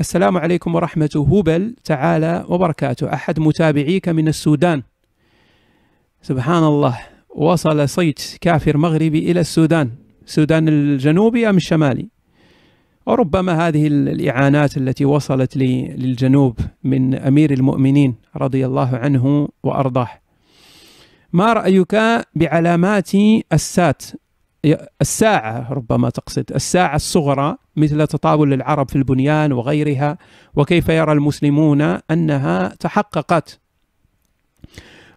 السلام عليكم ورحمة هبل تعالى وبركاته أحد متابعيك من السودان سبحان الله وصل صيت كافر مغربي إلى السودان السودان الجنوبي أم الشمالي وربما هذه الإعانات التي وصلت للجنوب من أمير المؤمنين رضي الله عنه وأرضاه ما رأيك بعلامات السات الساعة ربما تقصد الساعة الصغرى مثل تطاول العرب في البنيان وغيرها وكيف يرى المسلمون أنها تحققت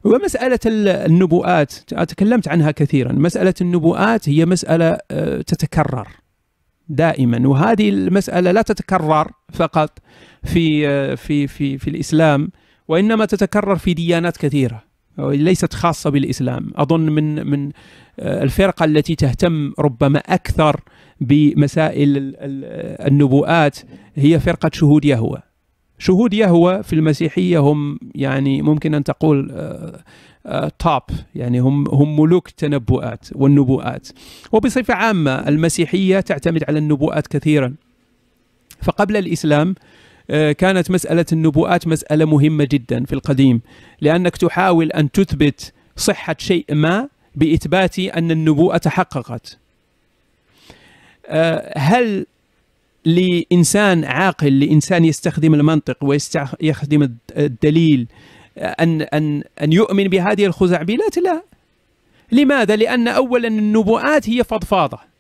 ومسألة النبوءات تكلمت عنها كثيرا مسألة النبوءات هي مسألة آه، تتكرر دائما وهذه المسألة لا تتكرر فقط في آه، في في في الإسلام وإنما تتكرر في ديانات كثيرة ليست خاصه بالاسلام اظن من من آه، الفرقه التي تهتم ربما اكثر بمسائل النبوءات هي فرقه شهود يهوه شهود يهوه في المسيحيه هم يعني ممكن ان تقول توب آه، آه، يعني هم هم ملوك التنبؤات والنبوءات وبصفه عامه المسيحيه تعتمد على النبوءات كثيرا فقبل الاسلام آه، كانت مسألة النبوءات مسألة مهمة جدا في القديم لأنك تحاول أن تثبت صحة شيء ما بإثبات أن النبوءة تحققت آه، هل لإنسان عاقل لإنسان يستخدم المنطق ويستخدم الدليل آه، أن, أن, أن يؤمن بهذه الخزعبلات لا لماذا؟ لأن أولا النبوءات هي فضفاضة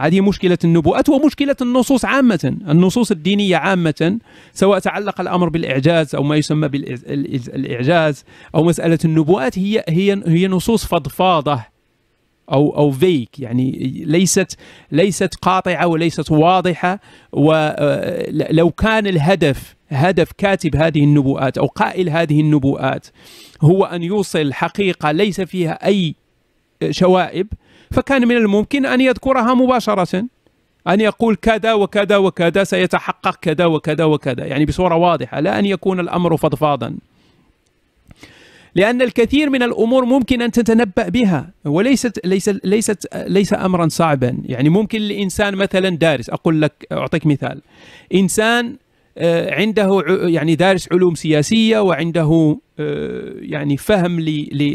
هذه مشكلة النبوءات ومشكلة النصوص عامة النصوص الدينية عامة سواء تعلق الأمر بالإعجاز أو ما يسمى بالإعجاز أو مسألة النبوءات هي هي هي نصوص فضفاضة أو أو فيك يعني ليست ليست قاطعة وليست واضحة ولو آه، كان الهدف هدف كاتب هذه النبوءات أو قائل هذه النبوءات هو أن يوصل حقيقة ليس فيها أي شوائب فكان من الممكن أن يذكرها مباشرة أن يقول كذا وكذا وكذا سيتحقق كذا وكذا وكذا يعني بصورة واضحة لا أن يكون الأمر فضفاضا لأن الكثير من الأمور ممكن أن تتنبأ بها وليست ليس ليست ليس أمرا صعبا يعني ممكن لإنسان مثلا دارس أقول لك أعطيك مثال إنسان آه، عنده يعني دارس علوم سياسيه وعنده آه، يعني فهم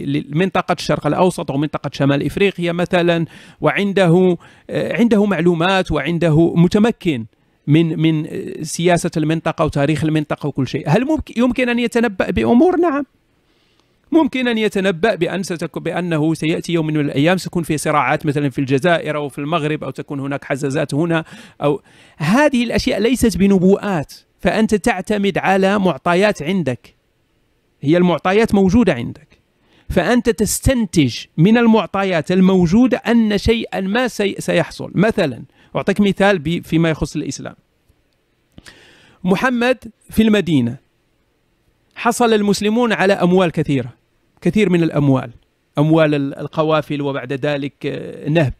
لمنطقه الشرق الاوسط ومنطقه شمال افريقيا مثلا وعنده آه، عنده معلومات وعنده متمكن من من سياسه المنطقه وتاريخ المنطقه وكل شيء هل ممكن يمكن ان يتنبا بامور نعم ممكن ان يتنبا بان ستكون بانه سياتي يوم من الايام ستكون في صراعات مثلا في الجزائر او في المغرب او تكون هناك حزازات هنا او هذه الاشياء ليست بنبوءات فأنت تعتمد على معطيات عندك هي المعطيات موجودة عندك فأنت تستنتج من المعطيات الموجودة أن شيئا ما سيحصل مثلا أعطيك مثال فيما يخص الإسلام محمد في المدينة حصل المسلمون على أموال كثيرة كثير من الأموال أموال القوافل وبعد ذلك آه، نهب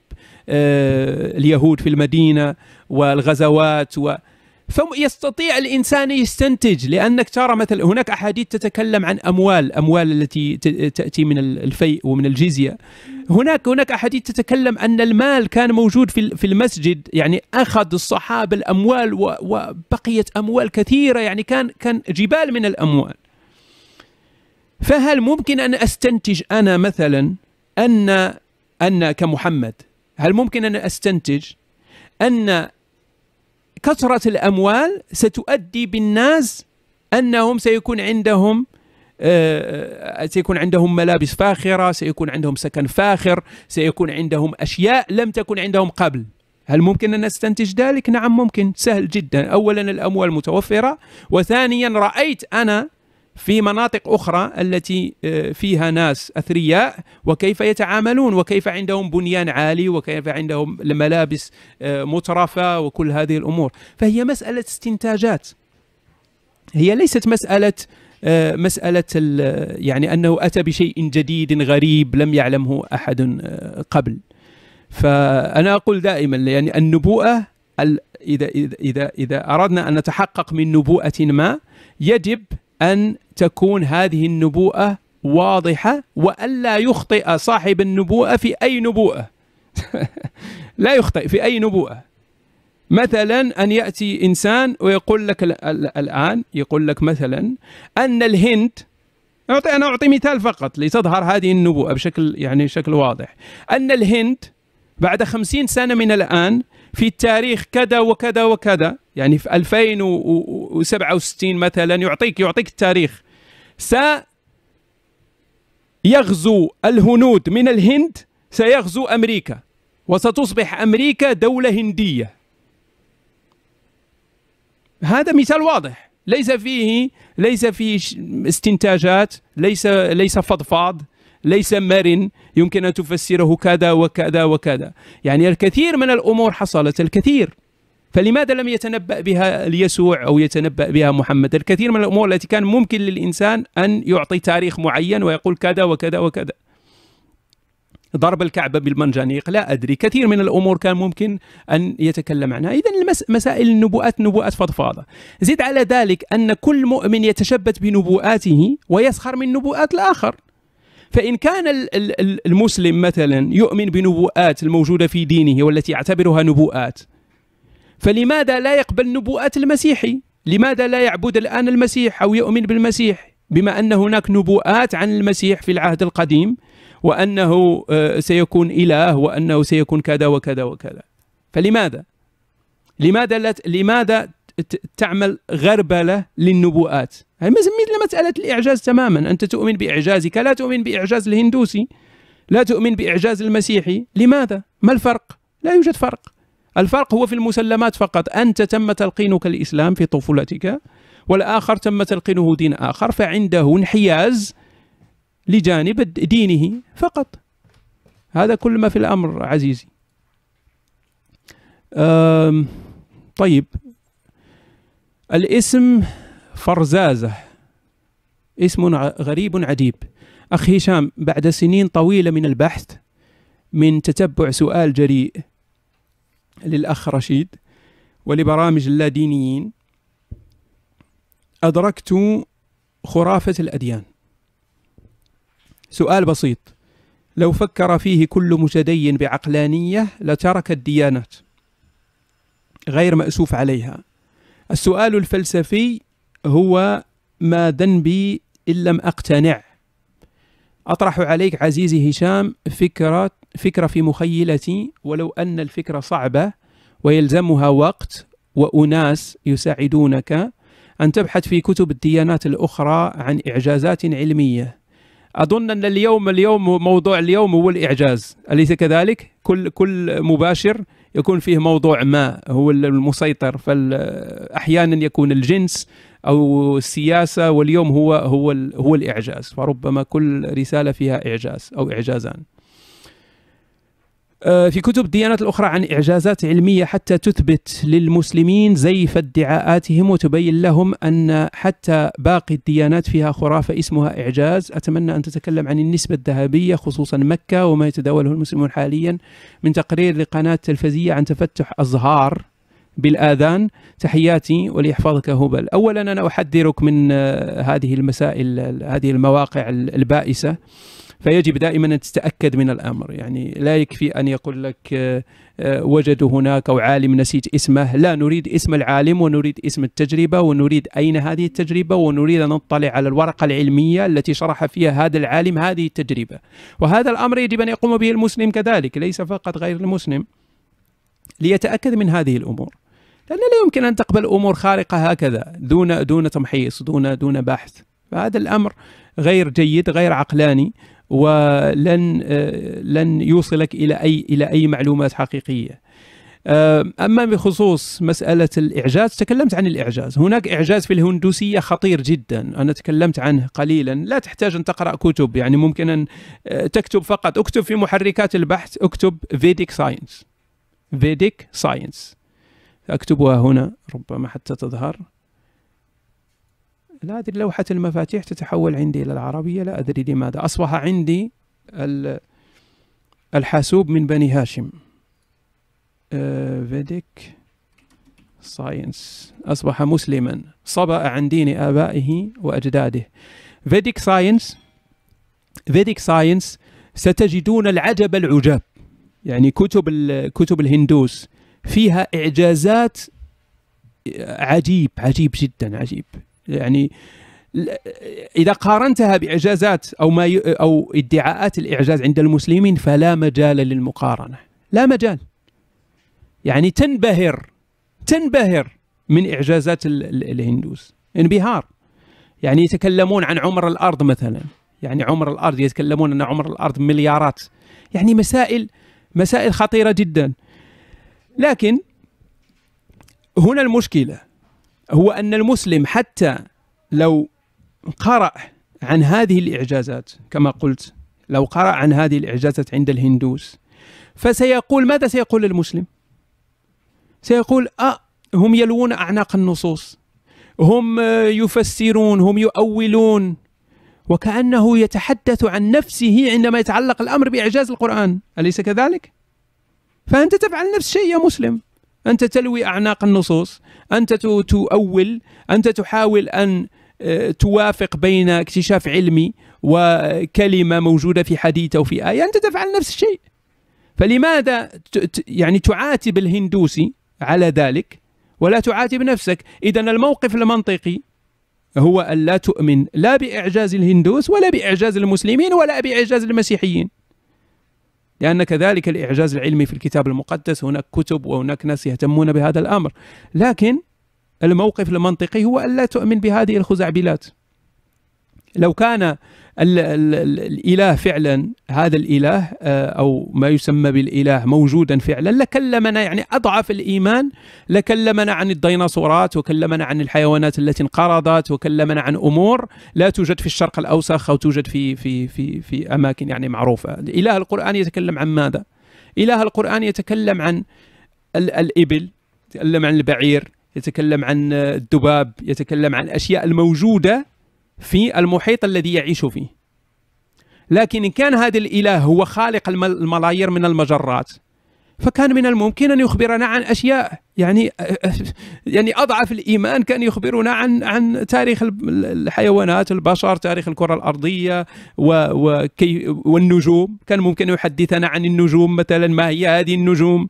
آه، اليهود في المدينة والغزوات و... فيستطيع الانسان يستنتج لانك ترى مثلا هناك احاديث تتكلم عن اموال، اموال التي تاتي من الفيء ومن الجزيه. هناك هناك احاديث تتكلم ان المال كان موجود في في المسجد، يعني اخذ الصحابه الاموال وبقيت اموال كثيره يعني كان كان جبال من الاموال. فهل ممكن ان استنتج انا مثلا ان ان كمحمد هل ممكن ان استنتج ان كثرة الأموال ستؤدي بالناس أنهم سيكون عندهم آه، آه، سيكون عندهم ملابس فاخرة سيكون عندهم سكن فاخر سيكون عندهم أشياء لم تكن عندهم قبل هل ممكن أن نستنتج ذلك؟ نعم ممكن سهل جدا أولا الأموال متوفرة وثانيا رأيت أنا في مناطق أخرى التي آه، فيها ناس أثرياء وكيف يتعاملون وكيف عندهم بنيان عالي وكيف عندهم ملابس آه، مترفة وكل هذه الأمور فهي مسألة استنتاجات هي ليست مسألة آه، مسألة يعني أنه أتى بشيء جديد غريب لم يعلمه أحد قبل فأنا أقول دائما يعني النبوءة إذا, إذا, إذا, أردنا أن نتحقق من نبوءة ما يجب أن تكون هذه النبوءة واضحة وألا يخطئ صاحب النبوءة في أي نبوءة لا يخطئ في أي نبوءة مثلا أن يأتي إنسان ويقول لك الآن يقول لك مثلا أن الهند أعطي أنا أعطي مثال فقط لتظهر هذه النبوءة بشكل يعني شكل واضح أن الهند بعد خمسين سنة من الآن في التاريخ كذا وكذا وكذا يعني في 2067 مثلا يعطيك يعطيك التاريخ س يغزو الهنود من الهند سيغزو أمريكا وستصبح أمريكا دولة هندية هذا مثال واضح ليس فيه ليس فيه استنتاجات ليس ليس فضفاض ليس مرن يمكن أن تفسره كذا وكذا وكذا يعني الكثير من الأمور حصلت الكثير فلماذا لم يتنبأ بها يسوع أو يتنبأ بها محمد الكثير من الأمور التي كان ممكن للإنسان أن يعطي تاريخ معين ويقول كذا وكذا وكذا ضرب الكعبة بالمنجنيق لا أدري كثير من الأمور كان ممكن أن يتكلم عنها إذا مسائل النبوءات نبوءات فضفاضة زد على ذلك أن كل مؤمن يتشبت بنبوءاته ويسخر من نبوءات الآخر فإن كان المسلم مثلا يؤمن بنبوءات الموجودة في دينه والتي يعتبرها نبوءات فلماذا لا يقبل نبوءات المسيحي لماذا لا يعبد الآن المسيح أو يؤمن بالمسيح بما أن هناك نبوءات عن المسيح في العهد القديم وأنه آه، سيكون إله وأنه سيكون كذا وكذا وكذا فلماذا لماذا لا لماذا تعمل غربله للنبوءات هذه مثل مساله الاعجاز تماما انت تؤمن باعجازك لا تؤمن باعجاز الهندوسي لا تؤمن باعجاز المسيحي لماذا ما الفرق لا يوجد فرق الفرق هو في المسلمات فقط انت تم تلقينك الاسلام في طفولتك والاخر تم تلقينه دين اخر فعنده انحياز لجانب دينه فقط هذا كل ما في الامر عزيزي طيب الاسم فرزازة اسم غريب عجيب أخ هشام بعد سنين طويلة من البحث من تتبع سؤال جريء للأخ رشيد ولبرامج اللادينيين أدركت خرافة الأديان سؤال بسيط لو فكر فيه كل متدين بعقلانية لترك الديانات غير مأسوف عليها السؤال الفلسفي هو ما ذنبي إن لم أقتنع أطرح عليك عزيزي هشام فكرة فكرة في مخيلتي ولو أن الفكرة صعبة ويلزمها وقت وأناس يساعدونك أن تبحث في كتب الديانات الأخرى عن إعجازات علمية أظن أن اليوم اليوم موضوع اليوم هو الإعجاز أليس كذلك؟ كل كل مباشر يكون فيه موضوع ما هو المسيطر فأحيانا يكون الجنس أو السياسة واليوم هو هو هو الإعجاز فربما كل رسالة فيها إعجاز أو إعجازان آه، في كتب الديانات الأخرى عن إعجازات علمية حتى تثبت للمسلمين زيف ادعاءاتهم وتبين لهم أن حتى باقي الديانات فيها خرافة اسمها إعجاز أتمنى أن تتكلم عن النسبة الذهبية خصوصا مكة وما يتداوله المسلمون حاليا من تقرير لقناة تلفزية عن تفتح أزهار بالآذان تحياتي وليحفظك هبل أولا أنا أحذرك من آه، هذه المسائل هذه المواقع البائسة فيجب دائما ان تتاكد من الامر يعني لا يكفي ان يقول لك آه، آه، وجد هناك او عالم نسيت اسمه لا نريد اسم العالم ونريد اسم التجربه ونريد اين هذه التجربه ونريد ان نطلع على الورقه العلميه التي شرح فيها هذا العالم هذه التجربه وهذا الامر يجب ان يقوم به المسلم كذلك ليس فقط غير المسلم ليتاكد من هذه الامور لأن لا يمكن أن تقبل أمور خارقة هكذا دون دون تمحيص دون دون بحث فهذا الأمر غير جيد غير عقلاني ولن آه، لن يوصلك الى اي الى اي معلومات حقيقيه آه، اما بخصوص مساله الاعجاز تكلمت عن الاعجاز هناك اعجاز في الهندوسيه خطير جدا انا تكلمت عنه قليلا لا تحتاج ان تقرا كتب يعني ممكن ان آه، تكتب فقط اكتب في محركات البحث اكتب فيديك ساينس فيديك ساينس اكتبها هنا ربما حتى تظهر لا أدري لوحة المفاتيح تتحول عندي إلى العربية لا أدري لماذا أصبح عندي الحاسوب من بني هاشم فيديك آه، ساينس أصبح مسلما صبأ عن دين آبائه وأجداده فيديك ساينس فيديك ساينس ستجدون العجب العجاب يعني كتب كتب الهندوس فيها إعجازات عجيب عجيب جدا عجيب يعني اذا قارنتها باعجازات او ما ي... او ادعاءات الاعجاز عند المسلمين فلا مجال للمقارنه لا مجال يعني تنبهر تنبهر من اعجازات ال... الهندوس انبهار يعني يتكلمون عن عمر الارض مثلا يعني عمر الارض يتكلمون ان عمر الارض مليارات يعني مسائل مسائل خطيره جدا لكن هنا المشكله هو أن المسلم حتى لو قرأ عن هذه الإعجازات كما قلت لو قرأ عن هذه الإعجازات عند الهندوس فسيقول ماذا سيقول المسلم سيقول آه هم يلوون أعناق النصوص هم آه، يفسرون هم يؤولون وكأنه يتحدث عن نفسه عندما يتعلق الأمر بإعجاز القرآن أليس كذلك؟ فأنت تفعل نفس الشيء يا مسلم أنت تلوي أعناق النصوص أنت تؤول أنت تحاول أن آه، توافق بين اكتشاف علمي وكلمة موجودة في حديث أو في آية أنت تفعل نفس الشيء فلماذا يعني تعاتب الهندوسي على ذلك ولا تعاتب نفسك إذا الموقف المنطقي هو أن لا تؤمن لا بإعجاز الهندوس ولا بإعجاز المسلمين ولا بإعجاز المسيحيين لأن كذلك الإعجاز العلمي في الكتاب المقدس هناك كتب وهناك ناس يهتمون بهذا الأمر لكن الموقف المنطقي هو ألا تؤمن بهذه الخزعبلات لو كان ال ال الإله فعلا هذا الإله آه، أو ما يسمى بالإله موجودا فعلا لكلمنا يعني أضعف الإيمان لكلمنا عن الديناصورات وكلمنا عن الحيوانات التي انقرضت وكلمنا عن أمور لا توجد في الشرق الأوسخ أو توجد في, في, في, في أماكن يعني معروفة إله القرآن يتكلم عن ماذا؟ إله القرآن يتكلم عن الإبل يتكلم عن البعير يتكلم عن الذباب يتكلم عن الأشياء الموجودة في المحيط الذي يعيش فيه لكن إن كان هذا الإله هو خالق الملايير من المجرات فكان من الممكن ان يخبرنا عن اشياء يعني يعني اضعف الايمان كان يخبرنا عن عن تاريخ الحيوانات البشر تاريخ الكره الارضيه وكي والنجوم كان ممكن يحدثنا عن النجوم مثلا ما هي هذه النجوم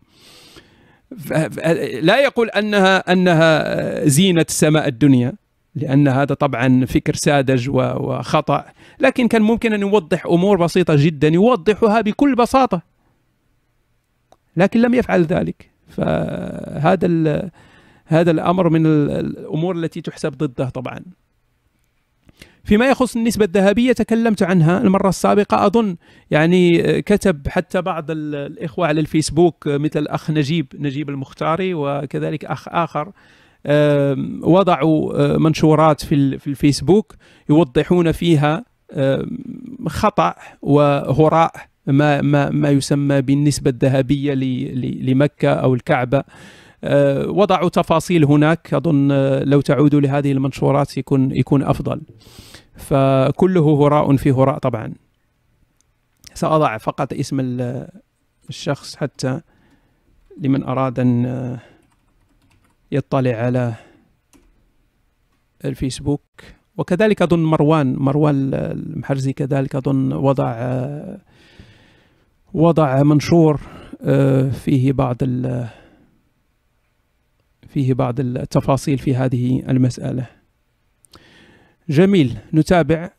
لا يقول انها انها زينه سماء الدنيا لأن هذا طبعا فكر ساذج وخطأ لكن كان ممكن أن يوضح أمور بسيطة جدا يوضحها بكل بساطة لكن لم يفعل ذلك فهذا هذا الأمر من الأمور التي تحسب ضده طبعا فيما يخص النسبة الذهبية تكلمت عنها المرة السابقة أظن يعني كتب حتى بعض الإخوة على الفيسبوك مثل الأخ نجيب نجيب المختاري وكذلك أخ آخر وضعوا منشورات في الفيسبوك يوضحون فيها خطا وهراء ما ما ما يسمى بالنسبه الذهبيه لمكه او الكعبه آه، وضعوا تفاصيل هناك اظن آه، لو تعودوا لهذه المنشورات يكون يكون افضل فكله هراء في هراء طبعا ساضع فقط اسم الشخص حتى لمن اراد ان آه، يطلع على الفيسبوك وكذلك أظن مروان مروان المحرزي كذلك أظن وضع وضع منشور آه، فيه بعض فيه بعض التفاصيل في هذه المسألة جميل نتابع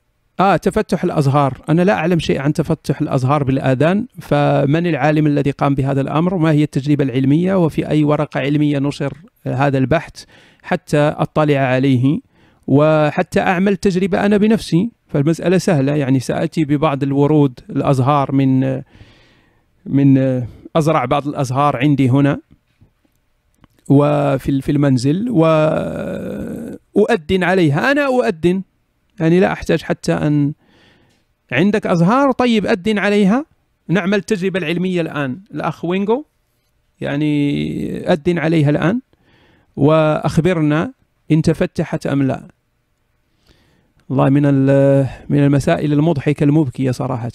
آه تفتح الأزهار أنا لا أعلم شيء عن تفتح الأزهار بالآذان فمن العالم الذي قام بهذا الأمر وما هي التجربة العلمية وفي أي ورقة علمية نشر هذا البحث حتى اطلع عليه وحتى اعمل تجربه انا بنفسي فالمساله سهله يعني ساتي ببعض الورود الازهار من من ازرع بعض الازهار عندي هنا وفي في المنزل وأؤذن عليها أنا أؤذن يعني لا أحتاج حتى أن عندك أزهار طيب أذن عليها نعمل التجربة العلمية الآن الأخ وينجو يعني أذن عليها الآن وأخبرنا إن تفتحت أم لا والله من من المسائل المضحكة المبكية صراحة